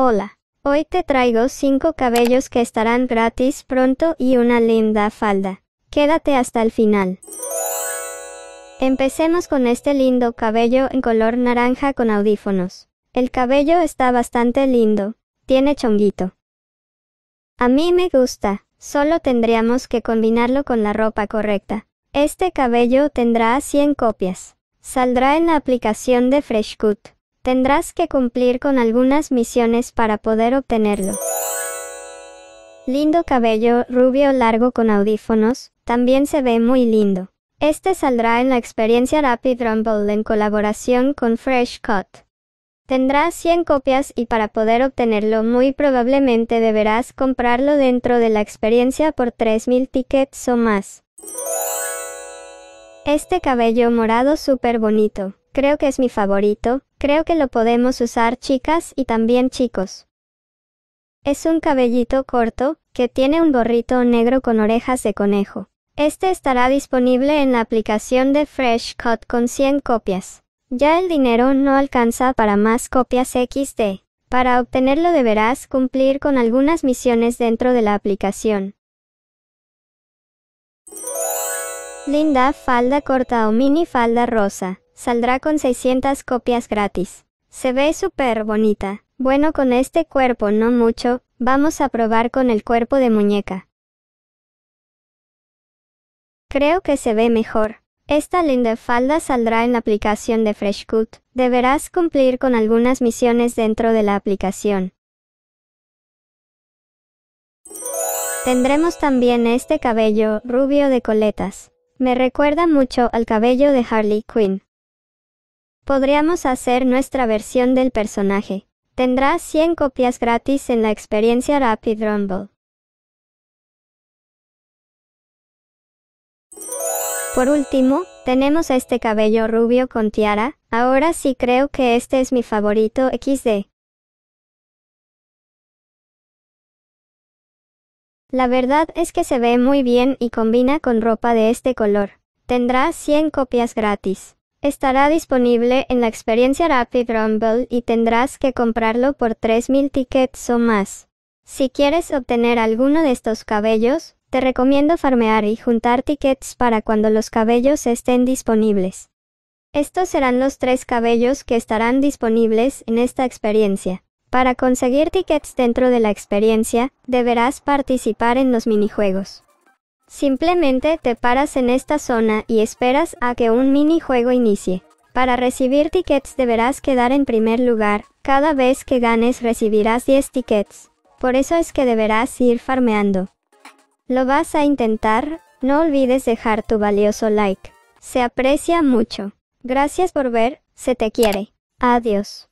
Hola, hoy te traigo 5 cabellos que estarán gratis pronto y una linda falda. Quédate hasta el final. Empecemos con este lindo cabello en color naranja con audífonos. El cabello está bastante lindo, tiene chonguito. A mí me gusta, solo tendríamos que combinarlo con la ropa correcta. Este cabello tendrá 100 copias. Saldrá en la aplicación de Freshcut tendrás que cumplir con algunas misiones para poder obtenerlo. Lindo cabello rubio largo con audífonos, también se ve muy lindo. Este saldrá en la experiencia Rapid Rumble en colaboración con Fresh Cut. Tendrás 100 copias y para poder obtenerlo muy probablemente deberás comprarlo dentro de la experiencia por 3000 tickets o más. Este cabello morado súper bonito, creo que es mi favorito, Creo que lo podemos usar chicas y también chicos. Es un cabellito corto, que tiene un gorrito negro con orejas de conejo. Este estará disponible en la aplicación de Fresh Cut con 100 copias. Ya el dinero no alcanza para más copias XD. Para obtenerlo deberás cumplir con algunas misiones dentro de la aplicación. Linda falda corta o mini falda rosa. Saldrá con 600 copias gratis. Se ve súper bonita. Bueno, con este cuerpo no mucho, vamos a probar con el cuerpo de muñeca. Creo que se ve mejor. Esta linda falda saldrá en la aplicación de Freshcut. Deberás cumplir con algunas misiones dentro de la aplicación. Tendremos también este cabello rubio de coletas. Me recuerda mucho al cabello de Harley Quinn. Podríamos hacer nuestra versión del personaje. Tendrás 100 copias gratis en la experiencia Rapid Rumble. Por último, tenemos este cabello rubio con tiara, ahora sí creo que este es mi favorito XD. La verdad es que se ve muy bien y combina con ropa de este color. Tendrás 100 copias gratis. Estará disponible en la experiencia Rapid Rumble y tendrás que comprarlo por 3.000 tickets o más. Si quieres obtener alguno de estos cabellos, te recomiendo farmear y juntar tickets para cuando los cabellos estén disponibles. Estos serán los tres cabellos que estarán disponibles en esta experiencia. Para conseguir tickets dentro de la experiencia, deberás participar en los minijuegos. Simplemente te paras en esta zona y esperas a que un minijuego inicie. Para recibir tickets deberás quedar en primer lugar, cada vez que ganes recibirás 10 tickets. Por eso es que deberás ir farmeando. ¿Lo vas a intentar? No olvides dejar tu valioso like. Se aprecia mucho. Gracias por ver, se te quiere. Adiós.